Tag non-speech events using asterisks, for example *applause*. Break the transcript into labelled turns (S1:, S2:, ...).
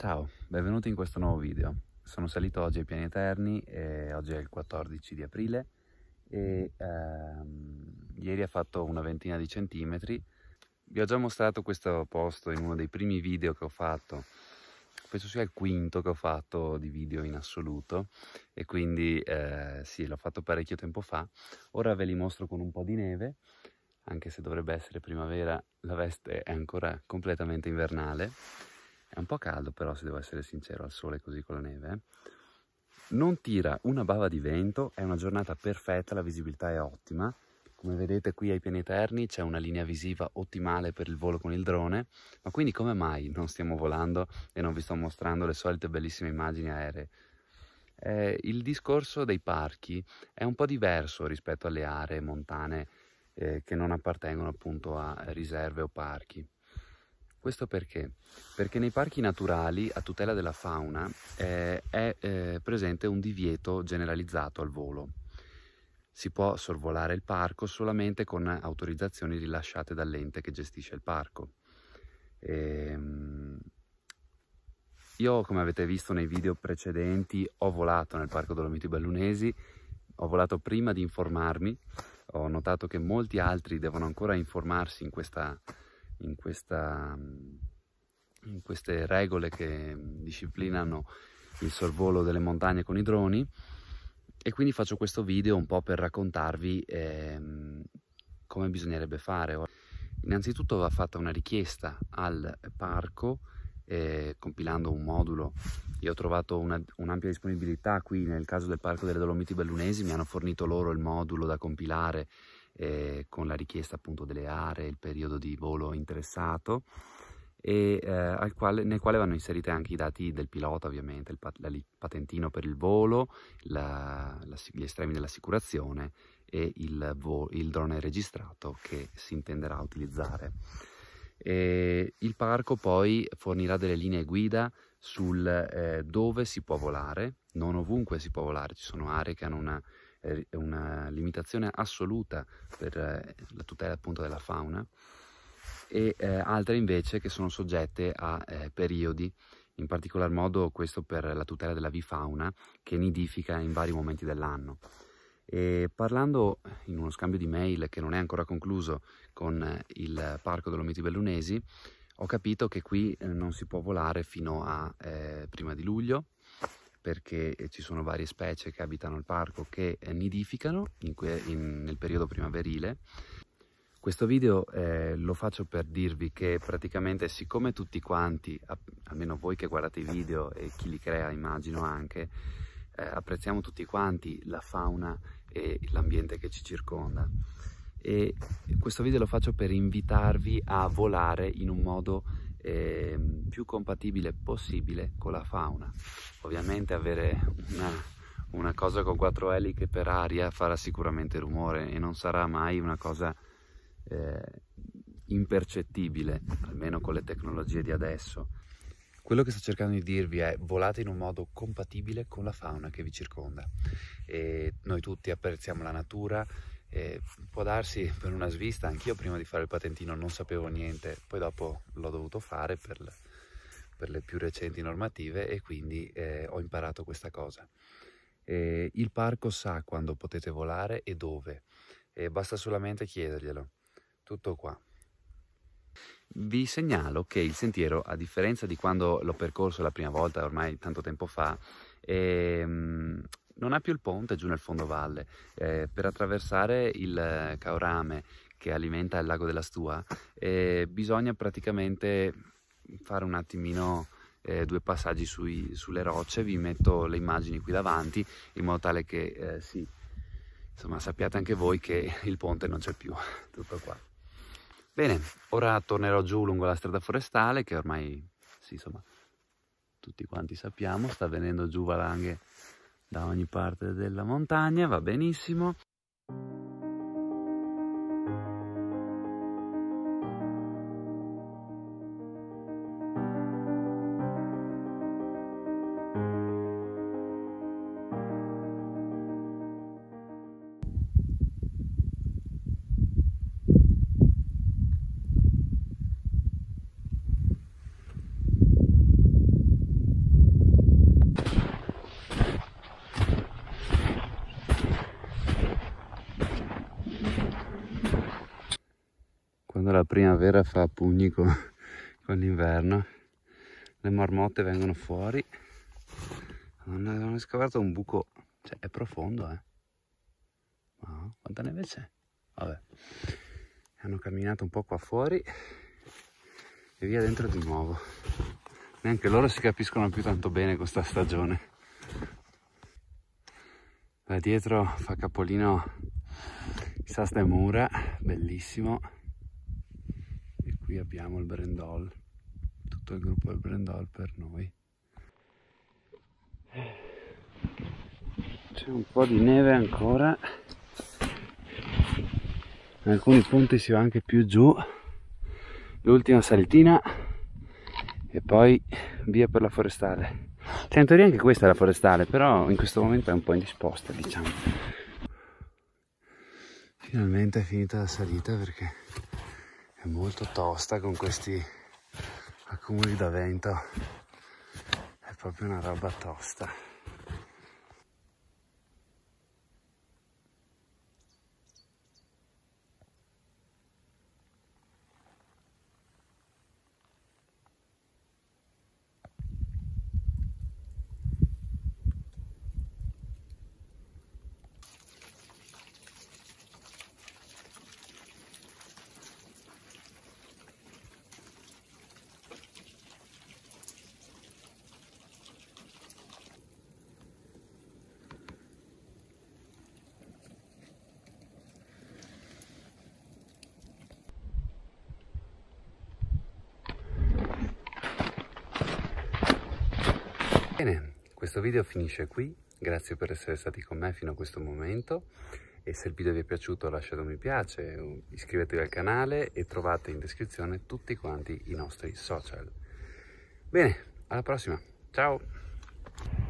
S1: Ciao, benvenuti in questo nuovo video. Sono salito oggi ai piani eterni, oggi è il 14 di aprile e ehm, ieri ha fatto una ventina di centimetri. Vi ho già mostrato questo posto in uno dei primi video che ho fatto, penso sia il quinto che ho fatto di video in assoluto e quindi eh, sì, l'ho fatto parecchio tempo fa. Ora ve li mostro con un po' di neve, anche se dovrebbe essere primavera, la veste è ancora completamente invernale è un po' caldo però, se devo essere sincero, al sole così con la neve. Eh. Non tira una bava di vento, è una giornata perfetta, la visibilità è ottima. Come vedete qui ai piani eterni c'è una linea visiva ottimale per il volo con il drone, ma quindi come mai non stiamo volando e non vi sto mostrando le solite bellissime immagini aeree? Eh, il discorso dei parchi è un po' diverso rispetto alle aree montane eh, che non appartengono appunto a riserve o parchi. Questo perché? Perché nei parchi naturali a tutela della fauna eh, è eh, presente un divieto generalizzato al volo. Si può sorvolare il parco solamente con autorizzazioni rilasciate dall'ente che gestisce il parco. Ehm... Io, come avete visto nei video precedenti, ho volato nel Parco Dolomiti Bellunesi, ho volato prima di informarmi, ho notato che molti altri devono ancora informarsi in questa in, questa, in queste regole che disciplinano il sorvolo delle montagne con i droni e quindi faccio questo video un po' per raccontarvi ehm, come bisognerebbe fare. Innanzitutto va fatta una richiesta al parco eh, compilando un modulo. Io ho trovato un'ampia un disponibilità qui nel caso del Parco delle Dolomiti Bellunesi, mi hanno fornito loro il modulo da compilare eh, con la richiesta appunto delle aree, il periodo di volo interessato e eh, quale, nel quale vanno inserite anche i dati del pilota ovviamente, il pat la, patentino per il volo, la, la, gli estremi dell'assicurazione e il, il, drone registrato che si intenderà utilizzare. E il parco poi fornirà delle linee guida sul eh, dove si può volare, non ovunque si può volare, ci sono aree che hanno una una limitazione assoluta per eh, la tutela appunto della fauna e eh, altre invece che sono soggette a eh, periodi, in particolar modo questo per la tutela della vifauna che nidifica in vari momenti dell'anno. E parlando in uno scambio di mail che non è ancora concluso con eh, il Parco Dolomiti Bellunesi, ho capito che qui eh, non si può volare fino a eh, prima di luglio, perché eh, ci sono varie specie che abitano il parco che eh, nidificano in in, nel periodo primaverile. Questo video eh, lo faccio per dirvi che praticamente siccome tutti quanti, almeno voi che guardate i video e chi li crea immagino anche, eh, apprezziamo tutti quanti la fauna e l'ambiente che ci circonda e questo video lo faccio per invitarvi a volare in un modo eh, più compatibile possibile con la fauna. Ovviamente avere una, una cosa con quattro eliche per aria farà sicuramente rumore e non sarà mai una cosa eh, impercettibile, almeno con le tecnologie di adesso. Quello che sto cercando di dirvi è volate in un modo compatibile con la fauna che vi circonda. E noi tutti apprezziamo la natura, e può darsi per una svista, anch'io prima di fare il patentino non sapevo niente, poi dopo l'ho dovuto fare per, per, le più recenti normative e quindi eh, ho imparato questa cosa. E il parco sa quando potete volare e dove, e basta solamente chiederglielo. Tutto qua. Vi segnalo che il sentiero, a differenza di quando l'ho percorso la prima volta, ormai tanto tempo fa, ehm, non ha più il ponte giù nel fondovalle. Eh, per attraversare il eh, Caorame che alimenta il lago della Stua eh, bisogna praticamente fare un attimino eh, due passaggi sui, sulle rocce, vi metto le immagini qui davanti in modo tale che eh, sì, insomma, sappiate anche voi che il ponte non c'è più, *laughs* tutto qua. Bene, ora tornerò giù lungo la strada forestale che ormai, sì, insomma, tutti quanti sappiamo, sta venendo giù valanghe da ogni parte della montagna, va benissimo. quando la primavera fa pugni con, *laughs* con l'inverno le marmotte vengono fuori hanno scavato un buco cioè è profondo eh wow, quanta neve c'è vabbè hanno camminato un po' qua fuori e via dentro di nuovo neanche loro si capiscono più tanto bene questa stagione da dietro fa capolino Sasta e Mura bellissimo qui abbiamo il Brendol, tutto il gruppo del Brendol per noi. C'è un po' di neve ancora, in alcuni punti si va anche più giù, l'ultima salitina e poi via per la forestale. Cioè in teoria anche questa è la forestale, però in questo momento è un po' indisposta diciamo. Finalmente è finita la salita perché è molto tosta con questi accumuli da vento è proprio una roba tosta Questo video finisce qui, grazie per essere stati con me fino a questo momento e se il video vi è piaciuto lasciate un mi piace, iscrivetevi al canale e trovate in descrizione tutti quanti i nostri social. Bene, alla prossima, ciao!